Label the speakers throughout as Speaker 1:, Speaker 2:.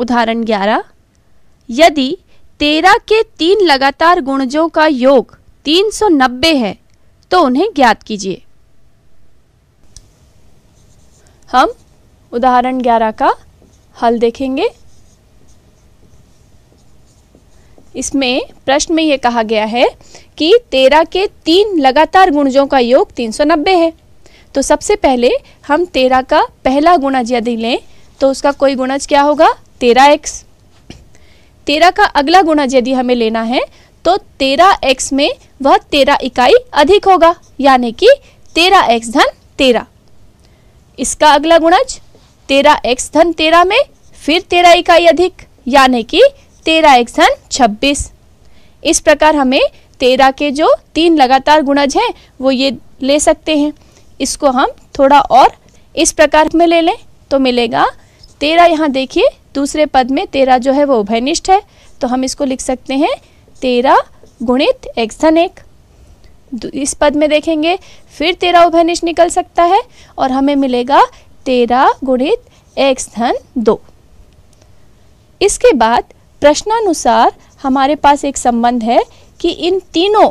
Speaker 1: उदाहरण 11 यदि 13 के तीन लगातार गुणजों का योग 390 है तो उन्हें ज्ञात कीजिए हम उदाहरण 11 का हल देखेंगे इसमें प्रश्न में यह कहा गया है कि 13 के तीन लगातार गुणजों का योग 390 है तो सबसे पहले हम 13 का पहला गुणज यदि लें तो उसका कोई गुणज क्या होगा तेरह एक्स तेरह का अगला गुणज यदि हमें लेना है तो तेरह एक्स में वह तेरह इकाई अधिक होगा यानी कि तेरह एक्स धन तेरह इसका अगला गुणज तेरह एक्स धन तेरह में फिर तेरह इकाई अधिक यानी कि तेरह एक्स धन छब्बीस इस प्रकार हमें तेरह के जो तीन लगातार गुणज हैं वो ये ले सकते हैं इसको हम थोड़ा और इस प्रकार में ले लें तो मिलेगा तेरह यहाँ देखिए दूसरे पद में तेरा जो है वो उभयनिष्ठ है तो हम इसको लिख सकते हैं तेरा गुणित एक्स धन एक इस पद में देखेंगे फिर तेरा उभयनिष्ठ निकल सकता है और हमें मिलेगा तेरा गुणित एक्स धन दो इसके बाद प्रश्नानुसार हमारे पास एक संबंध है कि इन तीनों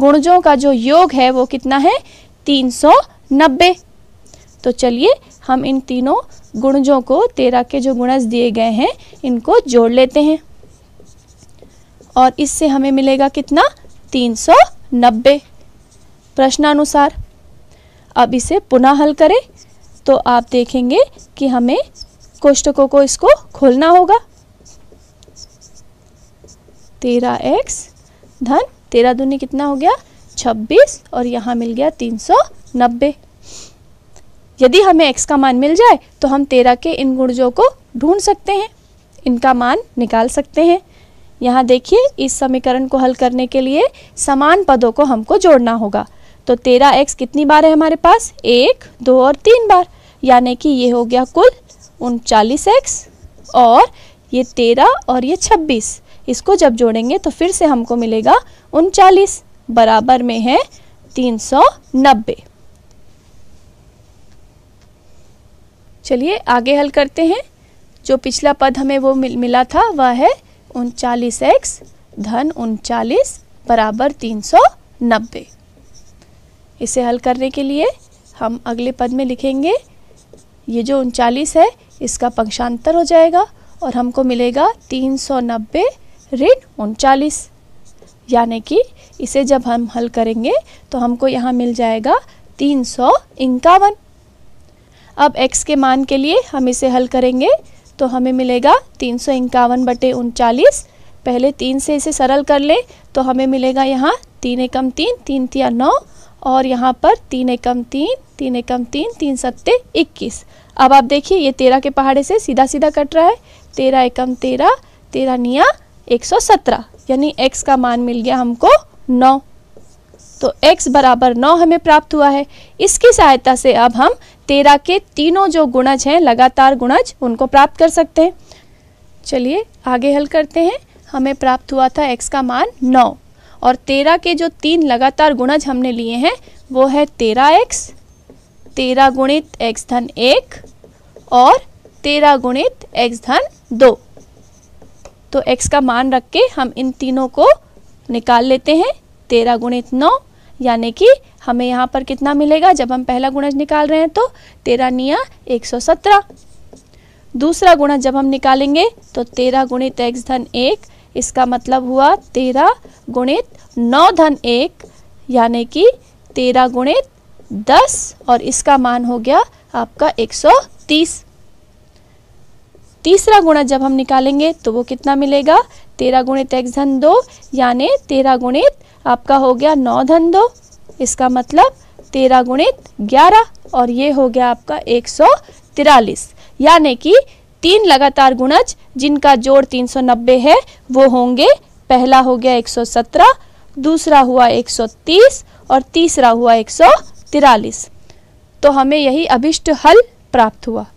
Speaker 1: गुणजों का जो योग है वो कितना है तीन सौ नब्बे तो चलिए हम इन तीनों गुणजों को तेरह के जो गुणज दिए गए हैं इनको जोड़ लेते हैं और इससे हमें मिलेगा कितना तीन सौ नब्बे प्रश्नानुसार अब इसे पुनः हल करें तो आप देखेंगे कि हमें कोष्टकों को इसको खोलना होगा तेरह एक्स धन तेरह दूनी कितना हो गया छब्बीस और यहाँ मिल गया तीन सौ नब्बे यदि हमें x का मान मिल जाए तो हम तेरह के इन गुणजों को ढूंढ सकते हैं इनका मान निकाल सकते हैं यहाँ देखिए इस समीकरण को हल करने के लिए समान पदों को हमको जोड़ना होगा तो तेरह एक्स कितनी बार है हमारे पास एक दो और तीन बार यानी कि ये हो गया कुल उनचालीस एक्स और ये तेरह और ये छब्बीस इसको जब जोड़ेंगे तो फिर से हमको मिलेगा उनचालीस बराबर में है तीन सौ नब्बे चलिए आगे हल करते हैं जो पिछला पद हमें वो मिल, मिला था वह है उनचालीस एक्स धन उनचालीस बराबर तीन सौ नब्बे इसे हल करने के लिए हम अगले पद में लिखेंगे ये जो उनचालीस है इसका पक्षांतर हो जाएगा और हमको मिलेगा तीन सौ नब्बे ऋण उनचालीस यानी कि इसे जब हम हल करेंगे तो हमको यहाँ मिल जाएगा तीन सौ इक्यावन अब x के मान के लिए हम इसे हल करेंगे तो हमें मिलेगा तीन सौ इक्यावन बटे उनचालीस पहले तीन से इसे सरल कर लें तो हमें मिलेगा यहाँ तीन एकम तीन तीन तिया नौ और यहाँ पर तीन एकम तीन तीन एकम तीन तीन सत्ते इक्कीस अब आप देखिए ये तेरह के पहाड़े से सीधा सीधा कट रहा है तेरह एकम तेरह तेरह निया एक सौ सत्रह यानी x का मान मिल गया हमको नौ तो x बराबर नौ हमें प्राप्त हुआ है इसकी सहायता से अब हम तेरह के तीनों जो गुणज हैं लगातार गुणज उनको प्राप्त कर सकते हैं चलिए आगे हल करते हैं हमें प्राप्त हुआ था x का मान नौ और तेरह के जो तीन लगातार गुणज हमने लिए हैं वो है तेरह एक्स तेरह गुणित एक्स धन एक और तेरह गुणित एक्स धन दो तो x का मान रख के हम इन तीनों को निकाल लेते हैं तेरह गुणित नौ यानी कि हमें यहाँ पर कितना मिलेगा जब हम पहला गुणज निकाल रहे हैं तो तेरह निया एक सौ सत्रह दूसरा गुणज जब हम निकालेंगे तो तेरह गुणित एक्स धन एक इसका मतलब हुआ तेरह गुणित नौ धन एक यानी कि तेरह गुणित दस और इसका मान हो गया आपका एक सौ तीस तीसरा गुणा जब हम निकालेंगे तो वो कितना मिलेगा तेरह गुणित एक्स धन दो यानी तेरह गुणित आपका हो गया नौ धन दो इसका मतलब तेरह गुणित ग्यारह और ये हो गया आपका एक सौ तिरालीस यानी कि तीन लगातार गुणज जिनका जोड़ तीन सौ नब्बे है वो होंगे पहला हो गया एक सौ सत्रह दूसरा हुआ एक सौ तीस और तीसरा हुआ एक सौ तिरालीस तो हमें यही अभिष्ट हल प्राप्त हुआ